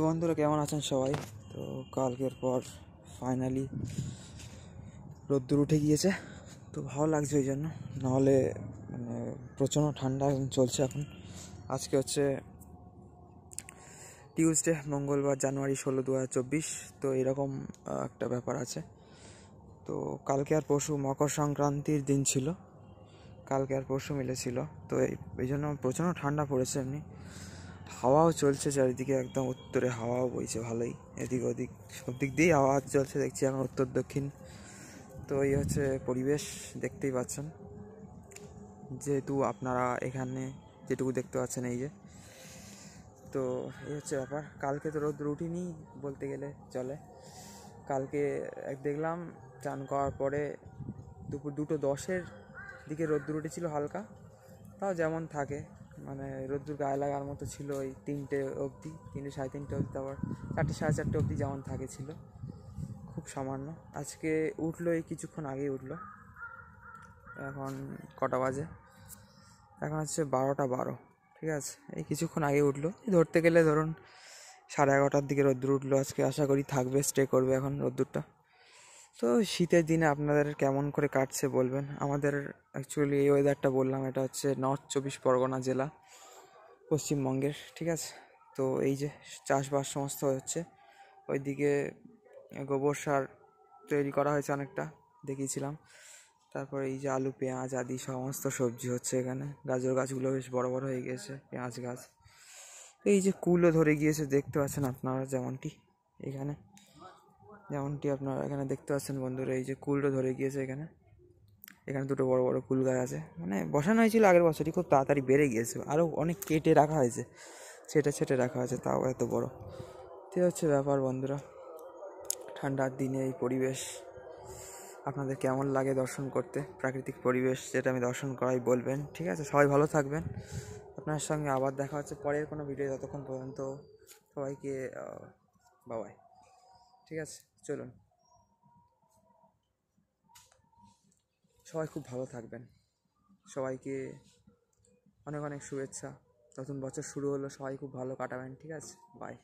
তো বন্ধুরা কেমন আছেন সবাই তো কালকের পর ফাইনালি রোদ্দুর উঠে গিয়েছে তো ভালো লাগছে ওই জন্য নাহলে মানে প্রচণ্ড ঠান্ডা চলছে এখন আজকে হচ্ছে টিউসডে মঙ্গলবার জানুয়ারি ষোলো দু চব্বিশ তো এরকম একটা ব্যাপার আছে তো কালকে আর পরশু মকর সংক্রান্তির দিন ছিল কালকে আর পরশু মিলেছিল তো এই জন্য প্রচণ্ড ঠান্ডা পড়েছে এমনি হাওয়াও চলছে চারিদিকে একদম উত্তরে হাওয়াও বইছে ভালোই এদিক ওদিক সব দিক দিয়েই হাওয়া চলছে দেখছি এখন উত্তর দক্ষিণ তো এই হচ্ছে পরিবেশ দেখতেই পাচ্ছেন যেহেতু আপনারা এখানে যেটুকু দেখতে পাচ্ছেন এই যে তো এই হচ্ছে ব্যাপার কালকে তো রোদ রুটিনই বলতে গেলে চলে কালকে এক দেখলাম চান করার পরে দুপুর দুটো দশের দিকে রোদ্র উঠেছিল হালকা তাও যেমন থাকে মানে রোদ্দুর গায়ে লাগার মতো ছিল ওই তিনটে অবধি তিনটে সাড়ে তিনটে অবধি তারপর চারটে সাড়ে চারটে অবধি যেমন থাকে ছিল খুব সামান্য আজকে উঠলো এই কিছুক্ষণ আগেই উঠলো এখন কটা বাজে এখন হচ্ছে বারোটা বারো ঠিক আছে এই কিছুক্ষণ আগে উঠলো ধরতে গেলে ধরুন সাড়ে এগারোটার দিকে রোদ্দুর উঠলো আজকে আশা করি থাকবে স্টে করবে এখন রোদ্দুরটা তো শীতের দিনে আপনাদের কেমন করে কাটছে বলবেন আমাদের অ্যাকচুয়ালি এই ওয়েদারটা বললাম এটা হচ্ছে নর্থ চব্বিশ পরগনা জেলা পশ্চিমবঙ্গের ঠিক আছে তো এই যে চাষবাস সমস্ত হচ্ছে ওইদিকে গোবর সার তৈরি করা হয়েছে অনেকটা দেখিয়েছিলাম তারপরে এই যে আলু পেঁয়াজ আদি সমস্ত সবজি হচ্ছে এখানে গাজর গাছগুলো বেশ বড় বড় হয়ে গিয়েছে পেঁয়াজ গাছ এই যে কুলও ধরে গিয়েছে দেখতে পাচ্ছেন আপনারা যেমনটি এখানে যেমনটি আপনারা এখানে দেখতে পাচ্ছেন বন্ধুরা এই যে কুলটা ধরে গিয়েছে এখানে এখানে দুটো বড় বড় কুল গাছ আছে মানে বসানো হয়েছিল আগের বছরই খুব তাড়াতাড়ি বেড়ে গিয়েছে আরও অনেক কেটে রাখা হয়েছে ছেটে ছেটে রাখা হয়েছে তাও এত বড় তে হচ্ছে ব্যাপার বন্ধুরা ঠান্ডার দিনে এই পরিবেশ আপনাদের কেমন লাগে দর্শন করতে প্রাকৃতিক পরিবেশ যেটা আমি দর্শন করাই বলবেন ঠিক আছে সবাই ভালো থাকবেন আপনার সঙ্গে আবার দেখা হচ্ছে পরের কোনো ভিডিও যতক্ষণ পর্যন্ত সবাইকে বাবাই ঠিক আছে চলুন সবাই খুব ভালো থাকবেন সবাইকে অনেক অনেক শুভেচ্ছা নতুন বছর শুরু হলো সবাই খুব ভালো কাটাবেন ঠিক আছে বাই